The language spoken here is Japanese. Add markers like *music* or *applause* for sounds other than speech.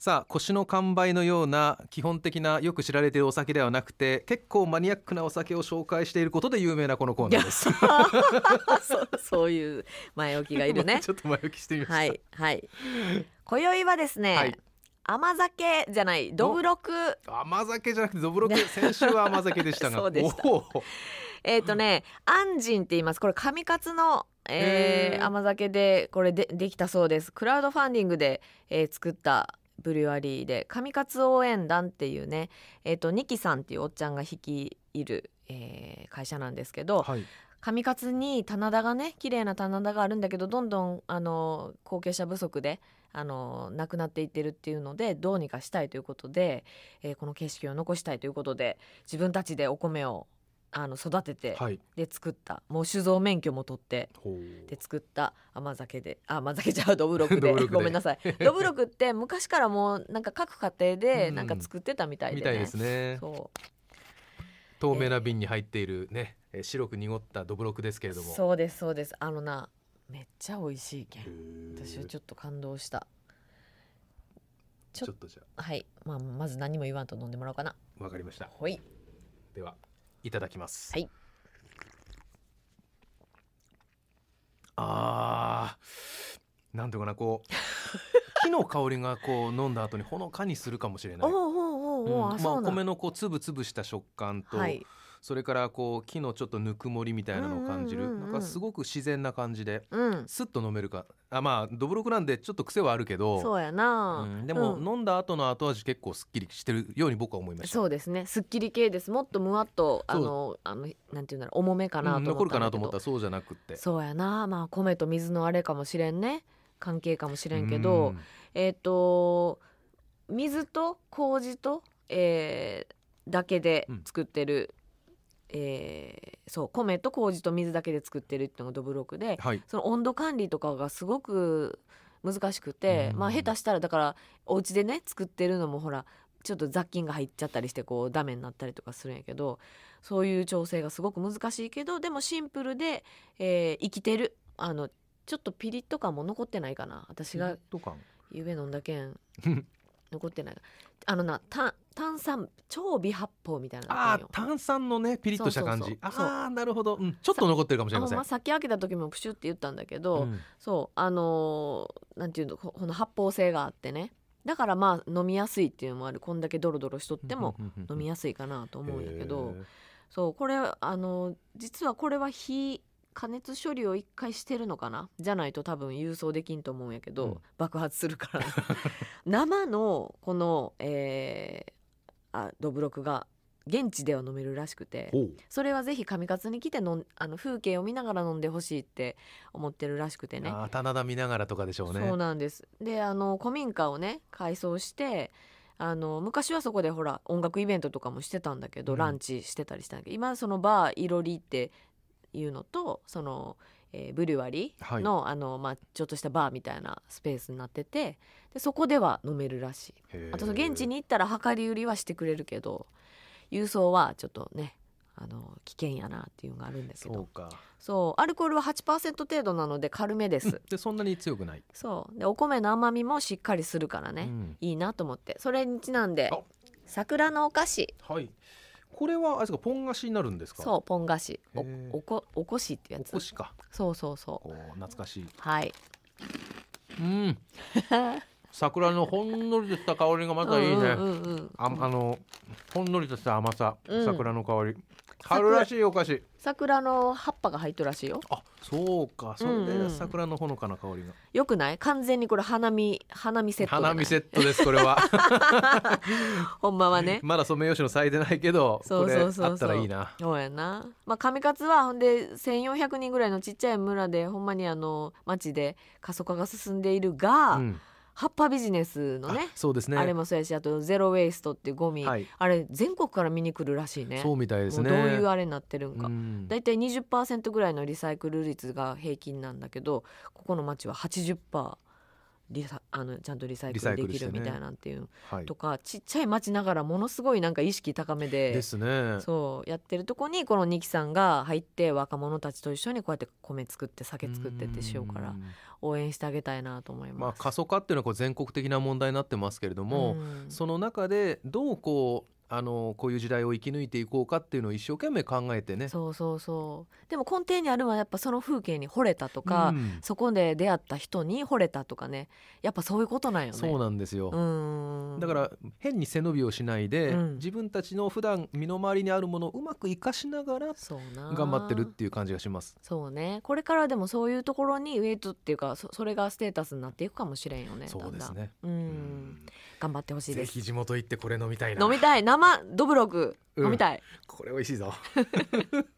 さあ腰の完売のような基本的なよく知られているお酒ではなくて結構マニアックなお酒を紹介していることで有名なこのコーナーです *laughs* そうそういう前置きがいるね *laughs* ちょっと前置きしてみましたはいはい今宵はですね、はい、甘酒じゃないドブロク。甘酒じゃなくてドブロク。先週は甘酒でしたが *laughs* そうでしたえっ、とね安心って言いますこれ上勝のえー、甘酒でこれでできたそうですクラウドファンディングで、えー、作ったブリュワリーで上勝応援団っていうね、えーと、ニキさんっていうおっちゃんが率いる、えー、会社なんですけど、はい、上勝に棚田がね綺麗な棚田があるんだけどどんどんあの後継者不足であのなくなっていってるっていうのでどうにかしたいということで、えー、この景色を残したいということで自分たちでお米をあの育てて、はい、で作ったもう酒造免許も取ってで作った甘酒であ甘酒ちゃう *laughs* どぶろくでごめんなさいどぶろくって昔からもうなんか各家庭でなんか作ってたみたいで、ね、みたいですね透明な瓶に入っているね、えー、白く濁ったどぶろくですけれどもそうですそうですあのなめっちゃ美味しいけん私はちょっと感動したちょっとじゃはい、まあ、まず何も言わんと飲んでもらおうかなわかりましたいではいただきます。はい。あー、なんとかなこう。木の香りがこう飲んだ後にほのかにするかもしれない。*laughs* まあ、お米のこうつぶつぶした食感と、はい、それからこう木のちょっとぬくもりみたいなのを感じる、うんうんうん、なんかすごく自然な感じで、うん、スッと飲めるかあまあどぶろくなんでちょっと癖はあるけどそうやな、うん、でも、うん、飲んだ後の後味結構すっきりしてるように僕は思いましたそうですねすっきり系ですもっとむわっとあのあのなんていうんだろう重めかなと思った、うん、残るかなと思ったらそうじゃなくてそうやなまあ米と水のあれかもしれんね関係かもしれんけど、えっ、ー、と水と麹とえー、だけで作ってる、うん、えー、そう米と麹と水だけで作ってるっていうのがどぶろくで、はい、その温度管理とかがすごく難しくて、まあ下手したらだからお家でね作ってるのもほらちょっと雑菌が入っちゃったりしてこうダメになったりとかするんやけどそういう調整がすごく難しいけどでもシンプルで、えー、生きてるあのちょっとピリッと感も残ってないかな私がゆえべ飲んだけん *laughs* 残ってないあのな炭炭酸超微発泡みたいなあ炭酸のねピリッとした感じああなるほど、うん、ちょっと残ってるかもしれません、まあ、き開けた時もプシュって言ったんだけど、うん、そうあのー、なんていうのこの発泡性があってねだからまあ飲みやすいっていうのもあるこんだけドロドロしとっても飲みやすいかなと思うんやけどそうこれあのー、実はこれは火加熱処理を一回してるのかなじゃないと多分郵送できんと思うんやけど、うん、爆発するから生のこの、えー、あどぶろくが現地では飲めるらしくてそれはぜひ上勝に来てのあの風景を見ながら飲んでほしいって思ってるらしくてね棚田見ながらとかでしょうねそうなんですであの古民家をね改装してあの昔はそこでほら音楽イベントとかもしてたんだけど、うん、ランチしてたりしたんだけど今そのバーいろりっていうのとそのえー、ブリュワリーのはい、あのまあ、ちょっとしたバーみたいなスペースになっててでそこでは飲めるらしいあと現地に行ったら量り売りはしてくれるけど郵送はちょっとねあの危険やなっていうのがあるんですけどそうアルコールは8%程度なので軽めです、うん、でそんなに強くないそうでお米の甘みもしっかりするからね、うん、いいなと思ってそれにちなんで桜のお菓子はいこれはあれですかポン菓子になるんですかそうポン菓子おおこおこしってやつおこしかそうそうそうお懐かしいはいうん *laughs* 桜のほんのりとした香りがまたいいね、うんうんうんああのほんのりとした甘さ、桜の香り *laughs* 春らしいお菓子桜の葉っぱが入ってるらしいよあそうかそれで桜のほのかな香りが、よくない完全にこれ花見花見セット花見セットですこれは *laughs* *laughs* ほんまはねまだソメイヨシノ咲いてないけどそうそうそうあったらいいなそうやなまあ上勝はほんで1400人ぐらいのちっちゃい村でほんまにあの町で過疎化が進んでいるが、うん葉っぱビジネスのねそうですねあれもそうやしあとゼロ・ウェイストっていうゴミ、はい、あれ全国から見に来るらしいねそうみたいですねどういうあれになってるんか大体、うん、20%ぐらいのリサイクル率が平均なんだけどここの町は80%。リサあのちゃんとリサイクルできるみたいなんていう、ねはい、とかちっちゃい町ながらものすごいなんか意識高めでです、ね、そうやってるとこにこの二木さんが入って若者たちと一緒にこうやって米作って酒作ってってしようから応援してあげたいなと思います。まあ、過疎化っていうのはこう全国的な問題になってますけれどもその中でどうこうあのこういう時代を生き抜いていこうかっていうのを一生懸命考えてねそうそうそうでも根底にあるのはやっぱその風景に惚れたとか、うん、そこで出会った人に惚れたとかねやっぱそういうことなんよねそうなんですよだから変に背伸びをしないで、うん、自分たちの普段身の回りにあるものをうまく生かしながら頑張ってるっていう感じがしますそうねこれからでもそういうところにウエイトっていうかそれがステータスになっていくかもしれんよねそうですねうん頑張ってほしいですぜひ地元行ってこれ飲みたいな飲みたい生どぶろく飲みたい、うん、これ美味しいぞ *laughs*